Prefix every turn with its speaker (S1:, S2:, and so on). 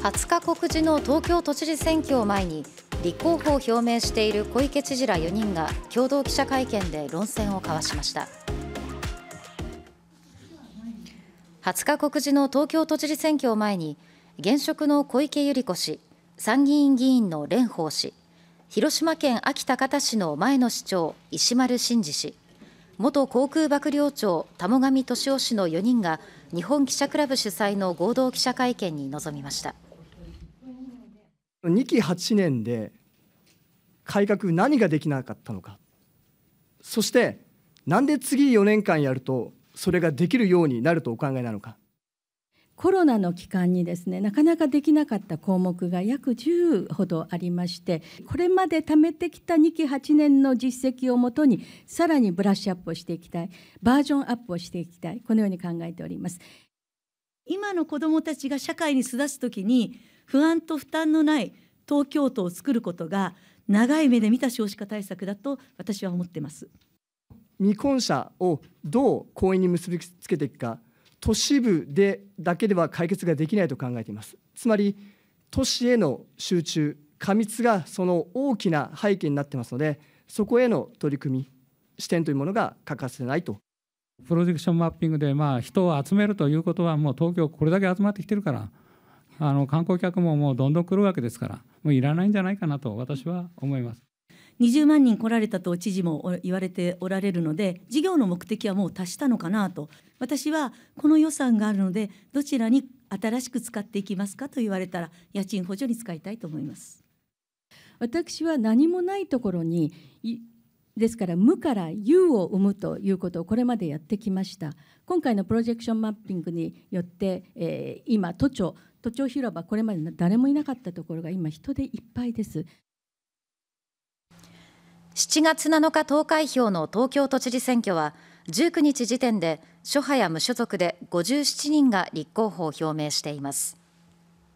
S1: 20日告示の東京都知事選挙を前に立候補を表明している小池知事ら4人が共同記者会見で論戦を交わしました20日告示の東京都知事選挙を前に現職の小池百合子氏参議院議員の蓮舫氏広島県安芸高田市の前の市長石丸伸二氏元航空幕僚長玉上俊夫氏の4人が日本記者クラブ主催の合同記者会見に臨みました。
S2: 2期8年で改革何ができなかったのかそしてなんで次4年間やるとそれができるようになるとお考えなのかコ
S3: ロナの期間にですねなかなかできなかった項目が約10ほどありましてこれまで貯めてきた2期8年の実績をもとにさらにブラッシュアップをしていきたいバージョンアップをしていきたいこのように考えております。
S4: 今の子どもたちが社会に巣立つ時に不安と負担のない東京都を作ることが長い目で見た少子化対策だと私は思ってます
S2: 未婚者をどう公園に結びつけていくか都市部でだけでは解決ができないと考えていますつまり都市への集中過密がその大きな背景になってますのでそこへの取り組み視点というものが欠かせないとプロジェクションマッピングで、まあ、人を集めるということはもう東京これだけ集まってきてるからあの観光客ももうどんどん来るわけですからもういらないんじゃないかなと私は思います。
S4: 20万人来られたと知事も言われておられるので事業の目的はもう達したのかなと私はこの予算があるのでどちらに新しく使っていきますかと言われたら家賃補助に使いたいと思います
S3: 私は何もないところにですから無から有を生むということをこれまでやってきました今回のプロジェクションマッピングによって、えー、今都庁都庁広場これまで誰もいなかったところが今人でいっぱいです
S1: 7月7日投開票の東京都知事選挙は19日時点で諸派や無所属で57人が立候補を表明しています